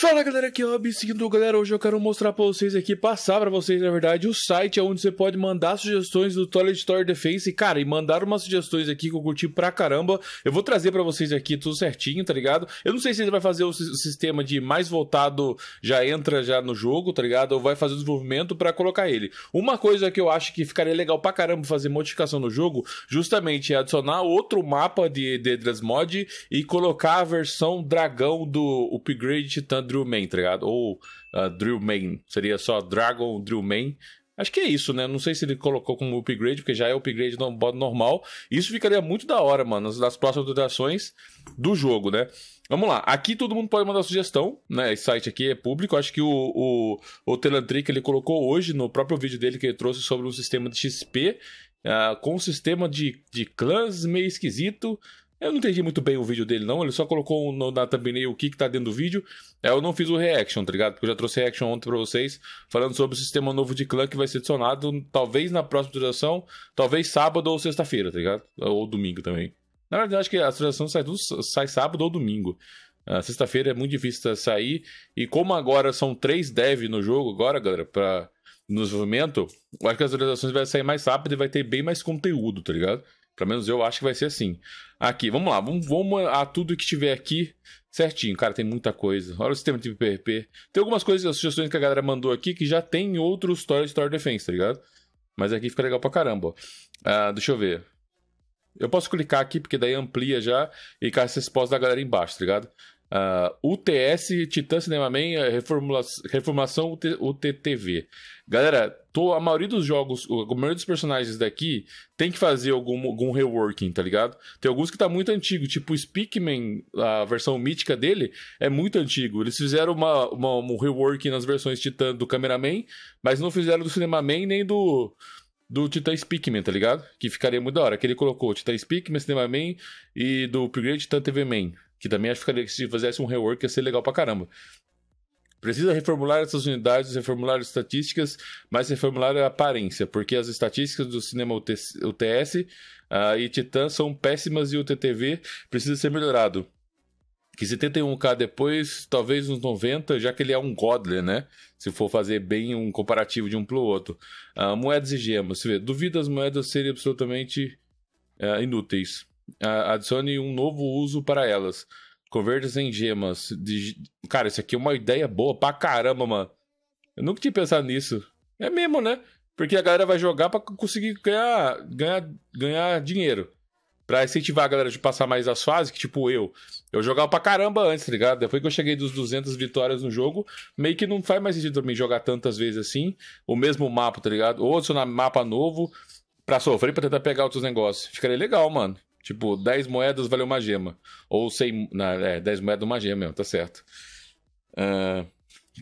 Fala galera, aqui é o Rob, seguindo galera, hoje eu quero mostrar pra vocês aqui, passar pra vocês na verdade, o site onde você pode mandar sugestões do Toilet Story Defense, cara, e mandaram umas sugestões aqui que eu curti pra caramba, eu vou trazer pra vocês aqui tudo certinho, tá ligado? Eu não sei se ele vai fazer o sistema de mais voltado já entra já no jogo, tá ligado? Ou vai fazer o desenvolvimento pra colocar ele. Uma coisa que eu acho que ficaria legal pra caramba fazer modificação no jogo, justamente é adicionar outro mapa de, de Dress Mod e colocar a versão dragão do upgrade Titan Drillman, Man, tá ligado? Ou uh, seria só Dragon Drillman. Acho que é isso, né? Não sei se ele colocou como upgrade, porque já é upgrade no modo normal. Isso ficaria muito da hora, mano, nas próximas alterações do jogo, né? Vamos lá. Aqui todo mundo pode mandar sugestão, né? Esse site aqui é público. Acho que o, o, o Telantric ele colocou hoje no próprio vídeo dele que ele trouxe sobre um sistema de XP uh, ah, com um sistema de, de clãs meio esquisito. Eu não entendi muito bem o vídeo dele, não. Ele só colocou no, na thumbnail o que, que tá dentro do vídeo. É, eu não fiz o reaction, tá ligado? Porque eu já trouxe reaction ontem pra vocês, falando sobre o sistema novo de clã que vai ser adicionado, talvez na próxima atualização, talvez sábado ou sexta-feira, tá ligado? Ou domingo também. Na verdade, eu acho que a atualização sai, sai sábado ou domingo. A sexta-feira é muito difícil sair. E como agora são três devs no jogo, agora, galera, pra, no desenvolvimento, eu acho que as atualizações vai sair mais rápido e vai ter bem mais conteúdo, tá ligado? Pelo menos eu acho que vai ser assim. Aqui, vamos lá, vamos, vamos a tudo que tiver aqui certinho. Cara, tem muita coisa. Olha o sistema de pvp Tem algumas coisas, as sugestões que a galera mandou aqui que já tem em outros Story Story Defense, tá ligado? Mas aqui fica legal pra caramba, Uh, deixa eu ver. Eu posso clicar aqui, porque daí amplia já e cai essa resposta da galera embaixo, tá ligado? Uh, ah, UTS Titan Cinema Man, eh, reformula reformulação UT UTTV. Galera, tô, a maioria dos jogos, a maioria dos personagens daqui tem que fazer algum, algum reworking, tá ligado? Tem alguns que tá muito antigo, tipo o Speakman, a versão mítica dele, é muito antigo. Eles fizeram uma, uma, um reworking nas versões Titan do Cameraman, mas não fizeram do Cinema Man nem do do Titan Speakman, tá ligado? Que ficaria muito da hora. Que ele colocou Titan Speakman, Cinema Man e do Upgrade Titan TV Man. Que também acho que se fizesse um rework ia ser legal pra caramba. Precisa reformular essas unidades, reformular estatísticas, mas reformular a aparência, porque as estatísticas do cinema UTS, UTS uh, ah, e Titã são péssimas e o TTV precisa ser melhorado. Que 71k depois, talvez uns 90, já que ele é um Godler, né? Se for fazer bem um comparativo de um pro outro. Uh, moedas e gemas, você vê, duvido as moedas serem absolutamente uh, inúteis adicione um novo uso para elas. converta em gemas. Cara, isso aqui é uma ideia boa pra caramba, mano. Eu nunca tinha pensado nisso. É mesmo, né? Porque a galera vai jogar para conseguir ganhar, ganhar, ganhar dinheiro. Pra incentivar a galera de passar mais as fases, que tipo eu. Eu jogava pra caramba antes, tá ligado? Depois que eu cheguei dos 200 vitórias no jogo, meio que não faz mais sentido pra mim jogar tantas vezes assim. O mesmo mapa, tá ligado? Ou adicionar mapa novo pra sofrer, pra tentar pegar outros negócios. Ficaria legal, mano. Tipo, 10 moedas vale uma gema. Ou 100. Na, é, 10 moedas uma gema mesmo, tá certo. Uh,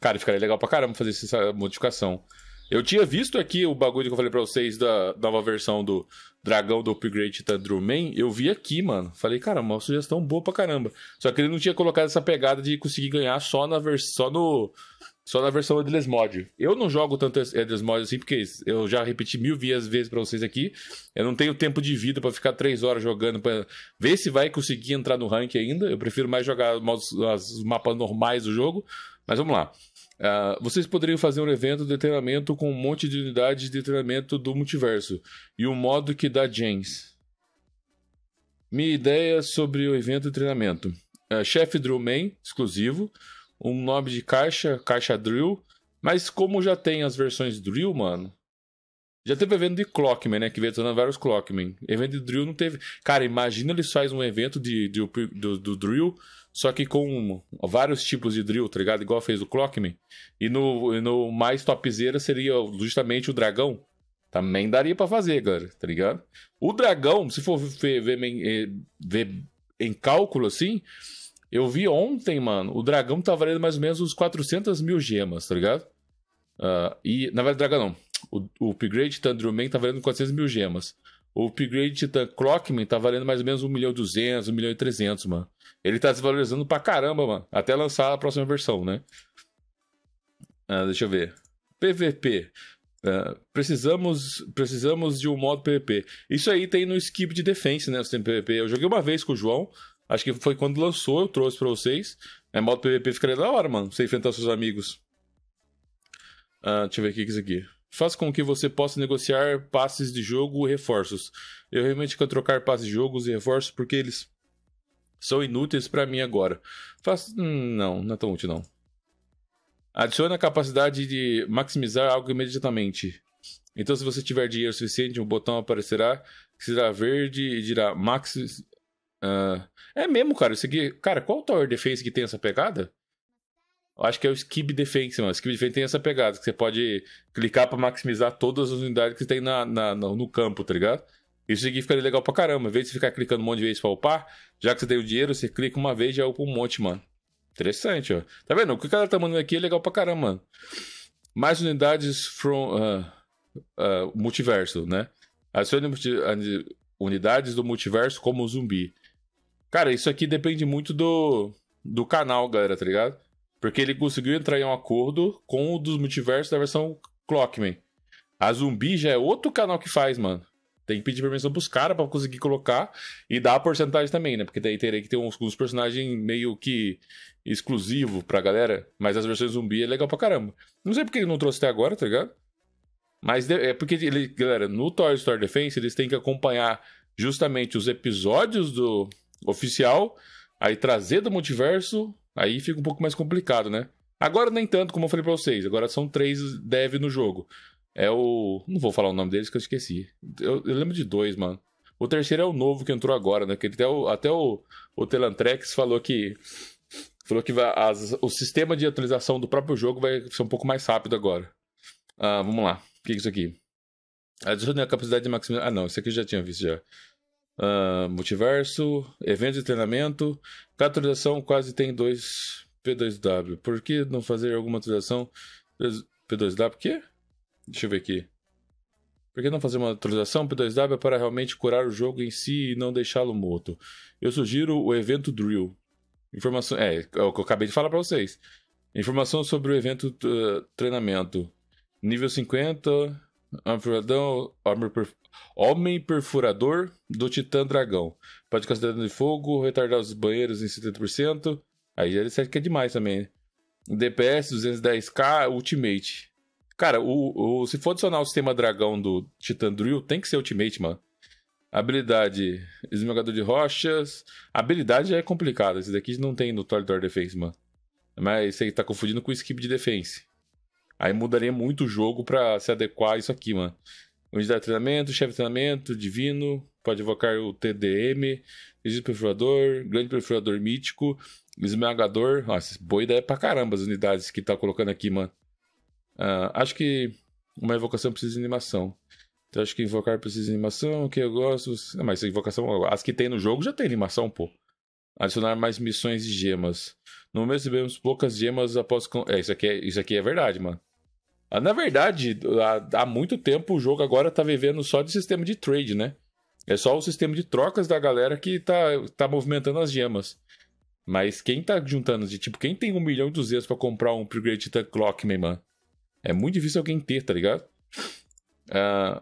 cara, ficaria legal pra caramba fazer essa modificação. Eu tinha visto aqui o bagulho que eu falei pra vocês da nova versão do Dragão do Upgrade Tandru Eu vi aqui, mano. Falei, cara, uma sugestão boa pra caramba. Só que ele não tinha colocado essa pegada de conseguir ganhar só na versão. Só no só na versão Endless Mod. Eu não jogo tanto Endless Mod assim, porque eu já repeti mil vezes para vocês aqui. Eu não tenho tempo de vida para ficar três horas jogando para ver se vai conseguir entrar no rank ainda. Eu prefiro mais jogar os, os mapas normais do jogo. Mas vamos lá. Uh, vocês poderiam fazer um evento de treinamento com um monte de unidades de treinamento do multiverso e um modo que dá gens. Minha ideia sobre o evento de treinamento. Uh, ah, chefe Drew exclusivo um nome de caixa, caixa Drill. Mas como já tem as versões Drill, mano. Já teve evento de Clockman, né? Que veio tornando vários Clockman. Evento de Drill não teve. Cara, imagina eles fazem um evento de, de do, do, Drill, só que com vários tipos de Drill, tá ligado? Igual fez o Clockman. E no, no mais topzera seria justamente o Dragão. Também daria para fazer, galera, tá ligado? O Dragão, se for ver, ver, ver em cálculo assim, eu vi ontem, mano, o dragão tá valendo mais ou menos uns 400 mil gemas, tá ligado? Uh, e, na verdade, dragão não. O, o upgrade Titan Druman tá valendo 400 mil gemas. O upgrade Titan Clockman tá valendo mais ou menos 1 milhão e 200, 1 milhão e 300, mano. Ele tá desvalorizando pra caramba, mano. Até lançar a próxima versão, né? Uh, deixa eu ver. PVP. Uh, ah, precisamos, precisamos de um modo PVP. Isso aí tem no skip de defense, né? O PVP. Eu joguei uma vez com o João. Acho que foi quando lançou, eu trouxe pra vocês. É modo PVP ficaria da hora, mano. Você enfrentar seus amigos. Ah, deixa eu ver o que é isso aqui. Faça com que você possa negociar passes de jogo e reforços. Eu realmente quero trocar passes de jogos e reforços porque eles são inúteis para mim agora. Faça. Hum, não, não é tão útil não. Adiciona a capacidade de maximizar algo imediatamente. Então, se você tiver dinheiro suficiente, um botão aparecerá que será verde e dirá max, Uh, é mesmo, cara. Isso aqui, cara, qual Tower Defense que tem essa pegada? Eu acho que é o Skib Defense, mano. Skib Defense tem essa pegada, que você pode clicar para maximizar todas as unidades que tem na, na no, no campo, tá ligado? Isso aqui fica legal pra caramba. Em vez de ficar clicando um monte de vezes pra upar, já que você tem o dinheiro, você clica uma vez e já upa um monte, mano. Interessante, ó. Tá vendo? O que o cara tá mandando aqui é legal pra caramba, mano. Mais unidades from uh, uh, multiverso, né? Acione unidades do multiverso como zumbi. Cara, isso aqui depende muito do, do canal, galera, tá ligado? Porque ele conseguiu entrar em um acordo com o dos multiversos da versão Clockman. A Zumbi já é outro canal que faz, mano. Tem que pedir permissão pros caras pra conseguir colocar e dar a porcentagem também, né? Porque daí teria que ter uns, uns personagens meio que exclusivo pra galera. Mas as versões zumbi é legal pra caramba. Não sei porque ele não trouxe até agora, tá ligado? Mas é porque ele, galera, no Toy Story Defense eles têm que acompanhar justamente os episódios do, oficial, aí trazer do multiverso, aí fica um pouco mais complicado, né? Agora nem tanto, como eu falei pra vocês, agora são três dev no jogo. É o. Não vou falar o nome deles que eu esqueci. Eu, eu lembro de dois, mano. O terceiro é o novo que entrou agora, né? Que até o, até o, o Telantrex falou que. Falou que as, o sistema de atualização do próprio jogo vai ser um pouco mais rápido agora. Ah, vamos lá. O que é isso aqui? Adicione a capacidade de maximizar. Ah, não, isso aqui eu já tinha visto já uh, multiverso, evento de treinamento. Cada atualização quase tem dois P2W. Por que não fazer alguma atualização P2W? Quê? Deixa eu ver aqui. Por que não fazer uma atualização P2W é para realmente curar o jogo em si e não deixá-lo morto? Eu sugiro o evento Drill. Informação... É, é o que eu acabei de falar para vocês. Informação sobre o evento uh, treinamento. Nível 50, ah, homem Perfurador do Titã Dragão. Pode causar dano de fogo, retardar os banheiros em 70%. Aí já disse que é demais também. DPS 210k Ultimate. Cara, o, o, se for adicionar o sistema dragão do Titan Drill, tem que ser Ultimate, mano. Habilidade, esmagador de rochas. Habilidade já é complicado. Esse daqui não tem no Torridor Defense, mano. Mas você tá confundindo com o skip de defense. Aí mudaria muito o jogo para se adequar a isso aqui, mano. Unidade de treinamento, chefe de treinamento, divino, pode invocar o TDM, existe perfurador, grande perfurador mítico, esmagador. Nossa, boa ideia pra caramba as unidades que tá colocando aqui, mano. Uh, acho que uma evocação precisa de animação. Então acho que invocar precisa de animação, que eu gosto. Não, ah, mas invocação, as que tem no jogo já tem animação, pô. Adicionar mais missões e gemas. No mês recebemos poucas gemas após. É, isso aqui é, isso aqui é verdade, mano. Ah, na verdade, há, há muito tempo o jogo agora tá vivendo só de sistema de trade, né? É só o sistema de trocas da galera que tá, tá movimentando as gemas. Mas quem tá juntando de tipo, quem tem um milhão e duzentos pra comprar um Upgrade Clock meu irmão? É muito difícil alguém ter, tá ligado? Uh,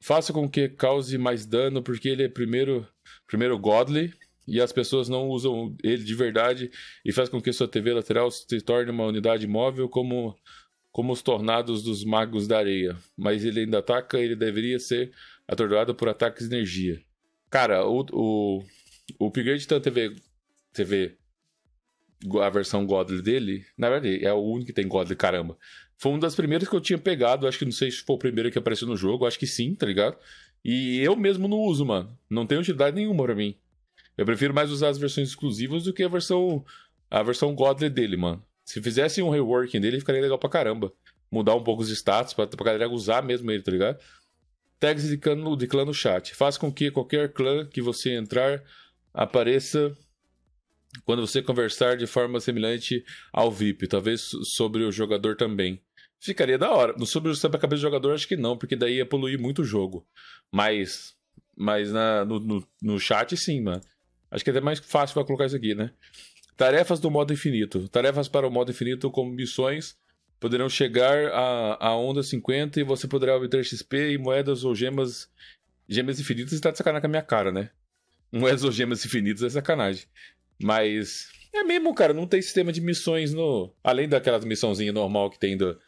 faça com que cause mais dano, porque ele é primeiro, primeiro Godly e as pessoas não usam ele de verdade e faz com que sua TV lateral se torne uma unidade móvel como, como os tornados dos magos da areia. Mas ele ainda ataca, ele deveria ser atordoado por ataques de energia. Cara, o, o, o upgrade da TV, TV, a versão Godly dele, na verdade é o único que tem Godly, caramba. Foi uma das primeiras que eu tinha pegado, acho que não sei se foi o primeiro que apareceu no jogo, acho que sim, tá ligado? E eu mesmo não uso, mano. Não tem utilidade nenhuma pra mim. Eu prefiro mais usar as versões exclusivas do que a versão a versão godly dele, mano. Se fizesse um reworking dele, ficaria legal pra caramba. Mudar um pouco os status pra, pra galera usar mesmo ele, tá ligado? Tags de clã, no, de clã no chat. Faz com que qualquer clã que você entrar apareça quando você conversar de forma semelhante ao VIP, talvez sobre o jogador também. Ficaria da hora. Sobre o quebra-cabeça do jogador, acho que não, porque daí ia poluir muito o jogo. Mas, mas na, no, no, no chat, sim, mano. Acho que é até mais fácil para colocar isso aqui, né? Tarefas do modo infinito. Tarefas para o modo infinito como missões poderão chegar à, a onda 50 e você poderá obter XP e moedas ou gemas gemas infinitas está de sacanagem com a minha cara, né? Moedas ou gemas infinitas é sacanagem. Mas é mesmo, cara, não tem sistema de missões no. Além daquelas missãozinha normal que tem do...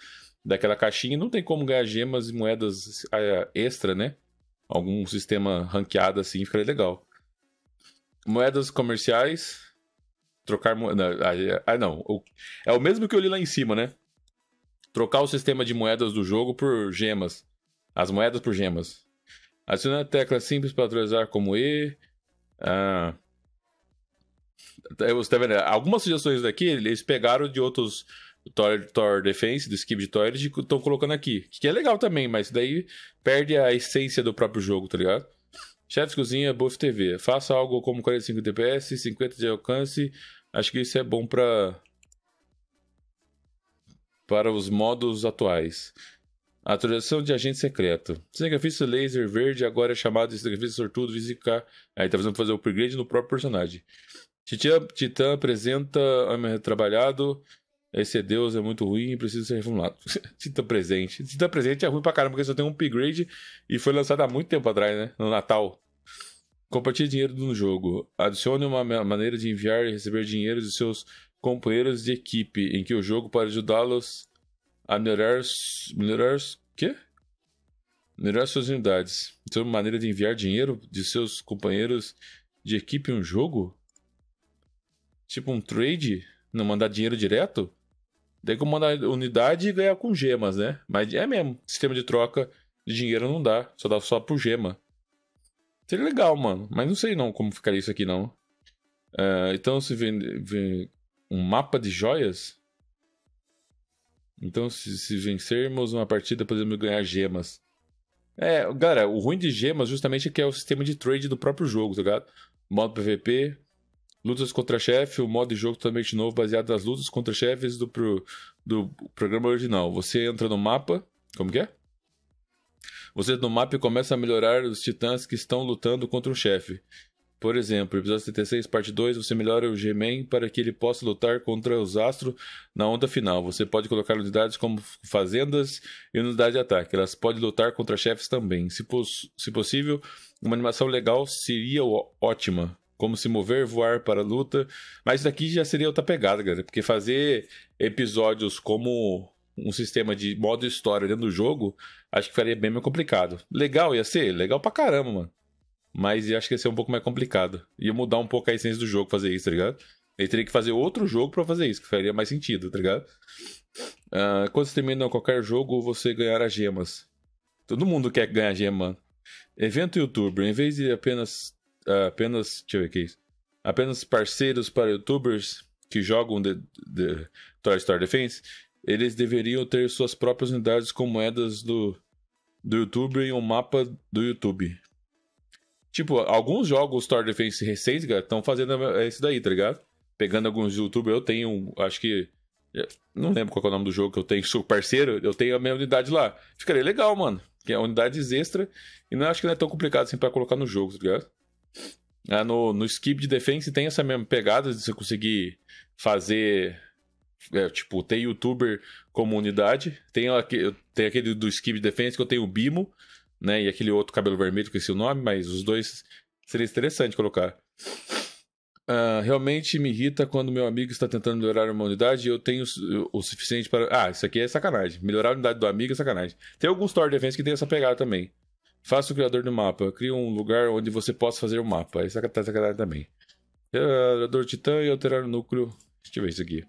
daquela caixinha, não tem como ganhar gemas e moedas é, extra, né? Algum sistema ranqueado assim ficaria legal. Moedas comerciais. Trocar moedas. Ah, é, ah, não. É o mesmo que eu li lá em cima, né? Trocar o sistema de moedas do jogo por gemas. As moedas por gemas. Adicionar tecla simples para atualizar como E. Ah. Você tá vendo? Algumas sugestões daqui eles pegaram de outros Tor, Tor Defense, do skip de Torrid, estão colocando aqui. Que é legal também, mas daí perde a essência do próprio jogo, tá ligado? Chefes Cozinha, Buff TV. Faça algo como 45 DPS, 50 de alcance. Acho que isso é bom para para os modos atuais. atualização de agente secreto. Cinegrafista laser verde agora é chamado de cinegrafista sortudo VZK. Aí tá fazendo fazer o upgrade no próprio personagem. Titã, Titã apresenta Homem Retrabalhado. Esse é Deus é muito ruim e precisa ser reformulado. Sinta presente. Sinta presente é ruim pra caramba, porque só tem um upgrade e foi lançado há muito tempo atrás, né? No Natal. Compartilhe dinheiro no jogo. Adicione uma maneira de enviar e receber dinheiro dos seus companheiros de equipe, em que o jogo pode ajudá-los a melhorar. Melhorar. Quê? Melhorar suas unidades. Então, maneira de enviar dinheiro de seus companheiros de equipe em um jogo? Tipo um trade? Não mandar dinheiro direto? Daí comanda a unidade e ganha com gemas, né? Mas é mesmo, sistema de troca de dinheiro não dá, só dá só por gema. Seria legal, mano, mas não sei não como ficaria isso aqui não. Uh, então se vende, vende, um mapa de joias? Então se, se vencermos uma partida podemos ganhar gemas. É, galera, o ruim de gemas justamente é que é o sistema de trade do próprio jogo, tá ligado? Modo PVP, Lutas contra chefe, o modo de jogo totalmente novo, baseado nas lutas contra chefes do, pro, do programa original. Você entra no mapa. Como que é? Você no mapa começa a melhorar os titãs que estão lutando contra o chefe. Por exemplo, episódio 76, parte 2, você melhora o G-Man para que ele possa lutar contra os Astro na onda final. Você pode colocar unidades como fazendas e unidades de ataque. Elas podem lutar contra chefes também. Se, poss se possível, uma animação legal seria ótima como se mover, voar para a luta. Mas isso daqui já seria outra pegada, galera. Porque fazer episódios como um sistema de modo história dentro do jogo, acho que faria bem mais complicado. Legal ia ser? Legal pra caramba, mano. Mas acho que ia ser um pouco mais complicado. Ia mudar um pouco a essência do jogo fazer isso, tá ligado? Ele teria que fazer outro jogo para fazer isso, que faria mais sentido, tá ligado? Uh, quando você termina qualquer jogo, você ganhará gemas. Todo mundo quer ganhar gema, Evento youtuber, em vez de apenas apenas. Deixa eu ver isso. Apenas parceiros para youtubers que jogam de, de Toy Story Defense, eles deveriam ter suas próprias unidades com moedas do, do YouTube e um mapa do YouTube. Tipo, alguns jogos Toy Defense recentes, cara, estão fazendo isso daí, tá ligado? Pegando alguns youtubers, eu tenho, acho que. Não lembro qual é o nome do jogo que eu tenho, sou parceiro, eu tenho a minha unidade lá. Ficaria legal, mano. Que é unidades extra. E não acho que não é tão complicado assim pra colocar no jogo, tá ligado? É, no, no skip de defense tem essa mesma pegada de você conseguir fazer. É, tipo, tem youtuber comunidade. Tem, aquele, tem aquele do skip de defense que eu tenho o Bimo, né? E aquele outro cabelo vermelho, que eu esqueci o nome, mas os dois seria interessante colocar. Uh, realmente me irrita quando meu amigo está tentando melhorar uma unidade e eu tenho o, o suficiente para. Ah, isso aqui é sacanagem. Melhorar a unidade do amigo é sacanagem. Tem alguns Tower Defense que tem essa pegada também. Faça o criador do mapa. Cria um lugar onde você possa fazer o mapa. Isso é tá sacanagem também. Criador titã e alterar o núcleo. Deixa eu ver isso aqui.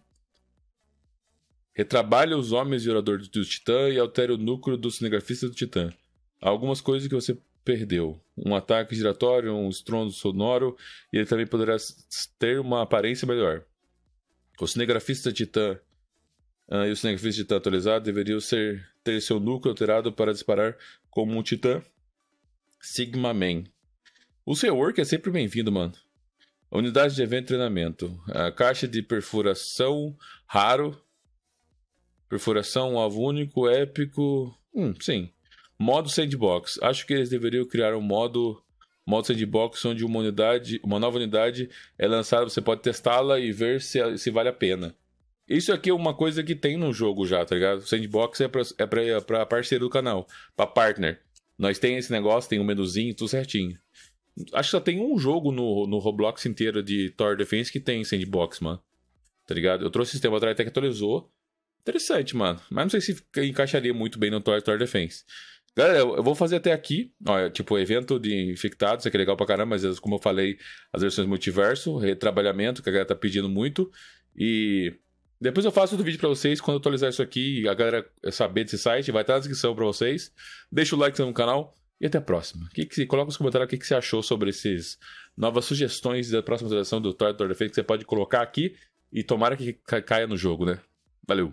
Retrabalha os homens de orador do titã e altere o núcleo do cinegrafista do titã. Há algumas coisas que você perdeu. Um ataque giratório, um estrondo sonoro, e ele também poderá ter uma aparência melhor. O cinegrafista titã uh, e o cinegrafista titã atualizado deveriam ser, ter seu núcleo alterado para disparar como um titã Sigma Man. O seu work é sempre bem-vindo, mano. Unidade de evento e treinamento. A ah, caixa de perfuração raro. Perfuração, alvo único, épico. Hum, sim. Modo sandbox. Acho que eles deveriam criar um modo modo sandbox onde uma unidade, uma nova unidade é lançada, você pode testá-la e ver se, se vale a pena. Isso aqui é uma coisa que tem no jogo já, tá ligado? sandbox é pra, é pra, é pra parceiro do canal, pra partner. Nós tem esse negócio, tem um menuzinho, tudo certinho. Acho que só tem um jogo no, no Roblox inteiro de Tower Defense que tem sandbox, mano. Tá ligado? Eu trouxe o sistema atrás até que atualizou. Interessante, mano. Mas não sei se encaixaria muito bem no Tower, Tower Defense. Galera, eu vou fazer até aqui. tipo, evento de infectados, é aqui é legal pra caramba, mas como eu falei, as versões multiverso, retrabalhamento, que a galera tá pedindo muito. E depois eu faço outro vídeo para vocês quando eu atualizar isso aqui a galera saber desse site. Vai estar na descrição para vocês. Deixa o like no canal e até a próxima. Que que, coloca nos comentários o que, que você achou sobre essas novas sugestões da próxima atualização do Toy Defense que você pode colocar aqui e tomara que caia no jogo, né? Valeu!